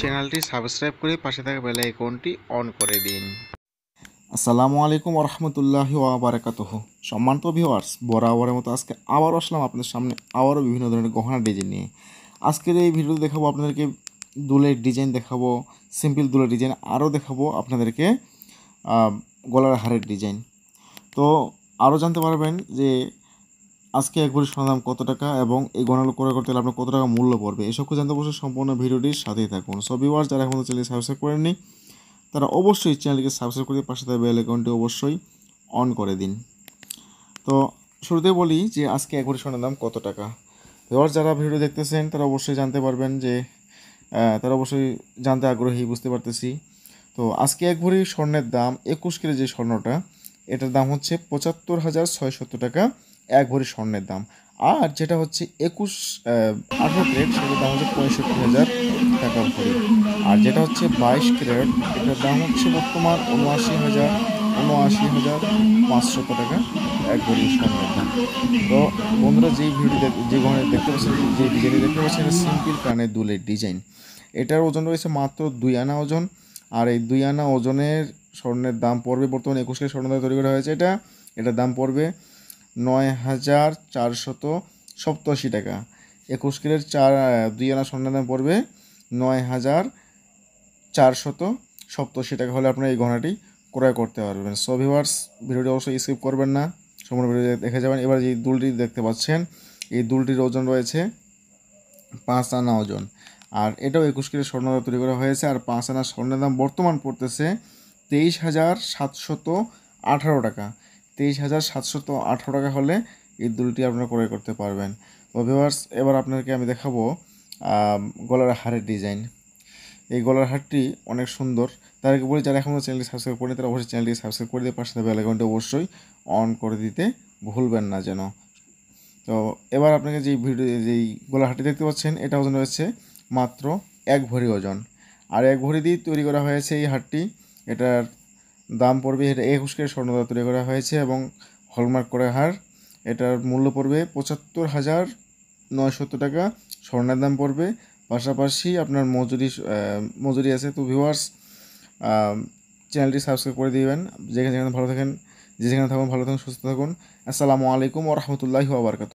চ্যানেলটি সাবস্ক্রাইব করে পাশে থাকা বেল আইকনটি অন করে দিন আসসালামু আলাইকুম রহমতুল্লাহ ওয়াবারাকাতহ সম্মানিত ভিওয়ার্স বরাবরের মতো আজকে আবারও আসলাম আপনাদের সামনে আবারও বিভিন্ন ধরনের গহনা ডিজাইন নিয়ে আজকের এই ভিডিওতে দেখাবো আপনাদেরকে দুলের ডিজাইন দেখাবো সিম্পল দুলের ডিজাইন আরও দেখাবো আপনাদেরকে গলার হারের ডিজাইন তো আরও জানতে পারবেন যে আজকে এক ভরি সোনার দাম কত টাকা এবং এই গণাল ক্রয় করতে হলে আপনার কত টাকা মূল্য পড়বে এসব জানতে অবশ্যই সম্পূর্ণ ভিডিওটির সাথেই থাকুন সো ভিউয়ার্স যারা এখন চ্যানেলটি সাবস্ক্রাইব করেননি তারা অবশ্যই চ্যানেলটিকে সাবস্ক্রাইব করে পাশে থাকা বেল অ্যাকাউন্টটি অবশ্যই অন করে দিন তো শুরুতে বলি যে আজকে এক ভরি সোনার দাম কত টাকা ভিউয়ার্স যারা ভিডিও দেখতেছেন তারা অবশ্যই জানতে পারবেন যে তারা অবশ্যই জানতে আগ্রহী বুঝতে পারতেছি তো আজকে এক ভরি স্বর্ণের দাম একুশ কেজি যে স্বর্ণটা এটার দাম হচ্ছে পঁচাত্তর হাজার ছয়শত টাকা এক ভরি স্বর্ণের দাম আর যেটা হচ্ছে একুশ আঠারো ক্রেড সেটার দাম হচ্ছে পঁয়ষট্টি হাজার টাকা ভরি আর যেটা হচ্ছে বাইশ ক্রেট এটার দাম হচ্ছে বর্তমান উনআশি হাজার উনআশি হাজার পাঁচশো টাকা এক ভরি স্বর্ণের দাম তো বন্ধুরা যেই ভিডিও যে গহনে দেখতে পাচ্ছেন যে ডিজাইনে দেখতে পাচ্ছেন এটা সিম্পল কানের দুলের ডিজাইন এটার ওজন রয়েছে মাত্র দুই আনা ওজন আর এই দুই আনা ওজনের স্বর্ণের দাম পড়বে বর্তমানে একুশ কেজি স্বর্ণ দ্বারা তৈরি করা হয়েছে এটা এটার দাম পড়বে নয় হাজার চারশত সপ্তাশি টাকা একুশ কিলের চার দুই আনা স্বর্ণের দাম পড়বে নয় হাজার চারশত সপ্তাশি টাকা হলে আপনার এই গহনাটি ক্রয় করতে পারবেন সো ভিউয়ার্স ভিডিওটি অবশ্যই স্কিপ করবেন না সম্পূর্ণ ভিডিও দেখে যাবেন এবার যে দুলটি দেখতে পাচ্ছেন এই দুলটির ওজন রয়েছে পাঁচ আনা ওজন আর এটাও একুশ কিলো স্বর্ণ তৈরি করা হয়েছে আর পাঁচ আনা স্বর্ণের দাম বর্তমান পড়তেছে তেইশ হাজার সাতশত আঠারো টাকা তেইশ হাজার সাতশত আঠারো টাকা হলে এই দুলটি আপনারা ক্রয় করতে পারবেন তো ভিউয়ার্স এবার আপনাকে আমি দেখাবো গলার হারের ডিজাইন এই গলার হারটি অনেক সুন্দর তাদেরকে বলি যারা এখনও চ্যানেলটি সাবস্ক্রাইব করেনি তারা অবশ্যই চ্যানেলটি সাবস্ক্রাইব করে দিয়ে পাশে বেল অ্যাকাউন্টটি অবশ্যই অন করে দিতে ভুলবেন না যেন তো এবার আপনাকে যেই ভিডিও যেই গলার হাটটি দেখতে পাচ্ছেন এটা ওজন রয়েছে মাত্র এক ভরি ওজন আর এক ভরি দিয়ে তৈরি করা হয়েছে এই হারটি এটার দাম পড়বে এটা একুশ কেজি স্বর্ণ দ্বারা তৈরি করা হয়েছে এবং হলমার্ক করা হার এটার মূল্য পড়বে পঁচাত্তর হাজার নয়শত টাকা স্বর্ণের দাম পড়বে পাশাপাশি আপনার মজুরি মজুরি আছে তো ভিউয়ার্স চ্যানেলটি সাবস্ক্রাইব করে দিবেন যেখানে যেখানে ভালো থাকেন যে যেখানে থাকুন ভালো থাকুন সুস্থ থাকুন আসসালামু আলাইকুম ও রহমতুল্লাহি আবরকাত